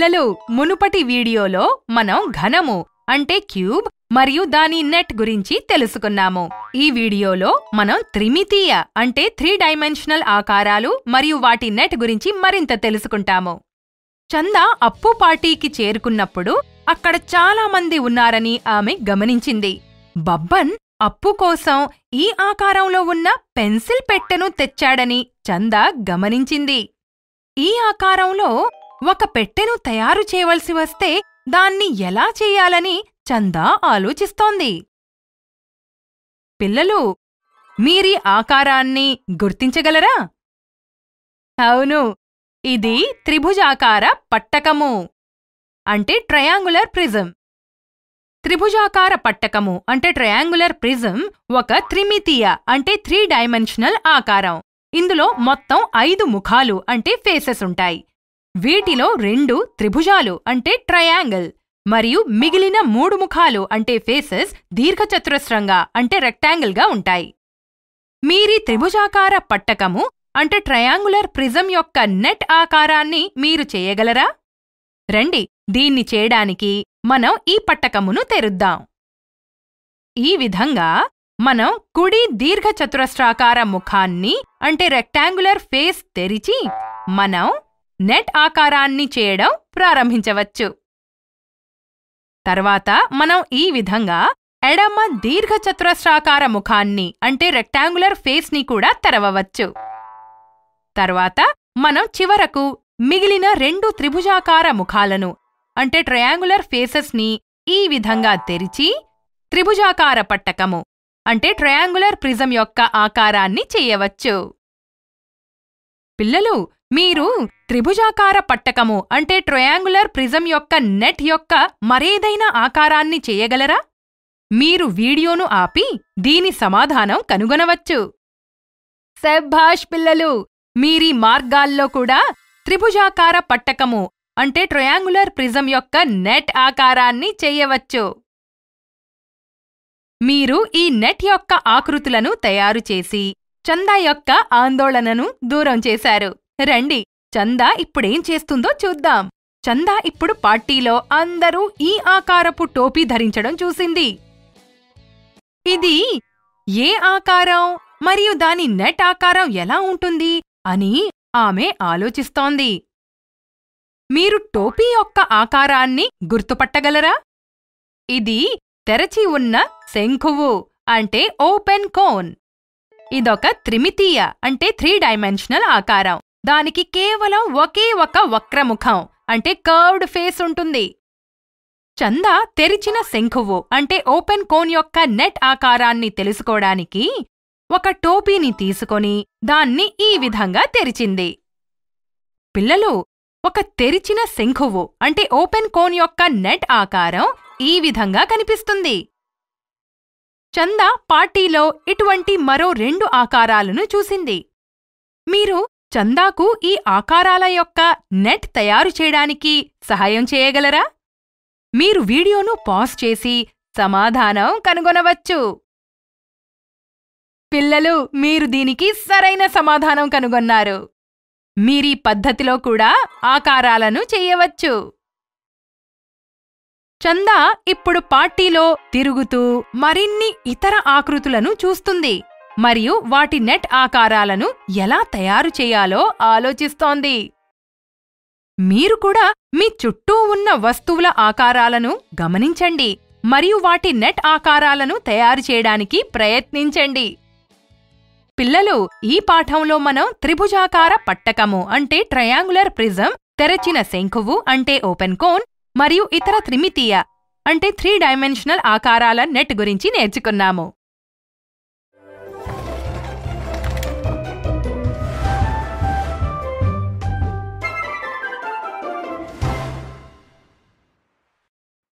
పిల్లలు మునుపటి వీడియోలో మనం ఘనము అంటే క్యూబ్ మరియు దాని నెట్ గురించి తెలుసుకున్నాము ఈ వీడియోలో మనం త్రిమితీయ అంటే త్రీ డైమెన్షనల్ ఆకారాలు మరియు వాటి నెట్ గురించి మరింత తెలుసుకుంటాము చందా అప్పు పార్టీకి చేరుకున్నప్పుడు అక్కడ చాలా మంది ఉన్నారని ఆమె గమనించింది బబ్బన్ అప్పు కోసం ఈ ఆకారంలో ఉన్న పెన్సిల్ పెట్టెను తెచ్చాడని చందా గమనించింది ఈ ఆకారంలో ఒక పెట్టెను తయారు చేయవలసి వస్తే దాన్ని ఎలా చేయాలని చందా ఆలోచిస్తోంది పిల్లలు మీరి ఆకారాన్ని గుర్తించగలరా అవును ఇది త్రిభుజాకార పట్టకము అంటే ట్రయాంగులర్ ప్రిజం త్రిభుజాకార పట్టకము అంటే ట్రయాంగులర్ ప్రిజం ఒక త్రిమితీయ అంటే త్రీ డైమెన్షనల్ ఆకారం ఇందులో మొత్తం ఐదు ముఖాలు అంటే ఫేసెస్ ఉంటాయి వీటిలో రెండు త్రిభుజాలు అంటే ట్రయాంగిల్ మరియు మిగిలిన మూడు ముఖాలు అంటే ఫేసెస్ దీర్ఘచతురస్రంగా అంటే రెక్టాంగిల్గా ఉంటాయి మీరి త్రిభుజాకార పట్టకము అంటే ట్రయాంగులర్ ప్రిజం యొక్క నెట్ ఆకారాన్ని మీరు చేయగలరా రండి దీన్ని చేయడానికి మనం ఈ పట్టకమును తెరుద్దాం ఈ విధంగా మనం కుడి దీర్ఘచతురస్రాకార ముఖాన్ని అంటే రెక్టాంగులర్ ఫేస్ తెరిచి మనం నెట్ ఆకారాన్ని చేయడం ప్రారంభించవచ్చు తర్వాత మనం ఈ విధంగా ఎడమ దీర్ఘచతురస్రాకార ముఖాన్ని అంటే రెక్టాంగులర్ ఫేస్ని కూడా తెరవవచ్చు తర్వాత మనం చివరకు మిగిలిన రెండు త్రిభుజాకార ముఖాలను అంటే ట్రయాంగులర్ ఫేసెస్ని ఈ విధంగా తెరిచి త్రిభుజాకార పట్టకము అంటే ట్రయాంగులర్ ప్రిజం యొక్క ఆకారాన్ని చేయవచ్చు పిల్లలు మీరు త్రిభుజాకార పట్టకము అంటే ట్రయాంగులర్ ప్రిజం యొక్క నెట్ యొక్క మరేదైనా ఆకారాన్ని చేయగలరా మీరు వీడియోను ఆపి దీని సమాధానం కనుగొనవచ్చు సెబ్భాష్ పిల్లలు మీరీ మార్గాల్లో కూడా త్రిభుజాకార పట్టకము అంటే ట్రయాంగులర్ ప్రిజం యొక్క నెట్ ఆకారాన్ని చేయవచ్చు మీరు ఈ నెట్ యొక్క ఆకృతులను తయారు చేసి చందా యొక్క ఆందోళనను దూరం చేశారు రండి చందా ఇప్పుడేం చేస్తుందో చూద్దాం చందా ఇప్పుడు పార్టీలో అందరూ ఈ ఆకారపు టోపీ ధరించడం చూసింది ఇది ఏ ఆకారం మరియు దాని నెట్ ఆకారం ఎలా ఉంటుంది అని ఆమె ఆలోచిస్తోంది మీరు టోపీ యొక్క ఆకారాన్ని గుర్తుపట్టగలరా ఇది తెరచి ఉన్న శంఖువు అంటే ఓపెన్ కోన్ ఇదొక త్రిమితీయ అంటే త్రీ డైమెన్షనల్ ఆకారం దానికి కేవలం ఒకే ఒక వక్రముఖం అంటే కర్వ్డ్ ఫేస్ ఉంటుంది చంద తెరిచిన శంఖువు అంటే ఓపెన్ కోన్ యొక్క నెట్ ఆకారాన్ని తెలుసుకోవడానికి ఒక టోపీని తీసుకొని దాన్ని ఈ విధంగా తెరిచింది పిల్లలు ఒక తెరిచిన శంఖువు అంటే ఓపెన్ కోన్ యొక్క నెట్ ఆకారం ఈ విధంగా కనిపిస్తుంది చంద పార్టీలో ఇటువంటి మరో రెండు ఆకారాలను చూసింది మీరు చందాకు ఈ ఆకారాల యొక్క నెట్ తయారు చేయడానికి సహాయం చేయగలరా మీరు వీడియోను పాజ్ చేసి సమాధానం కనుగొనవచ్చు పిల్లలు మీరు దీనికి సరైన సమాధానం కనుగొన్నారు మీరీ పద్ధతిలో కూడా ఆకారాలను చేయవచ్చు చందా ఇప్పుడు పార్టీలో తిరుగుతూ మరిన్ని ఇతర ఆకృతులను చూస్తుంది మరియు వాటి నెట్ ఆకారాలను ఎలా తయారు చేయాలో ఆలోచిస్తోంది మీరు కూడా మీ చుట్టూ ఉన్న వస్తువుల ఆకారాలను గమనించండి మరియు వాటి నెట్ ఆకారాలను తయారు చేయడానికి ప్రయత్నించండి పిల్లలు ఈ పాఠంలో మనం త్రిభుజాకార పట్టకము అంటే ట్రయాంగులర్ ప్రిజం తెరచిన శంకువు అంటే ఓపెన్ కోన్ మరియు ఇతర త్రిమితీయ అంటే త్రీ డైమెన్షనల్ ఆకారాల నెట్ గురించి నేర్చుకున్నాము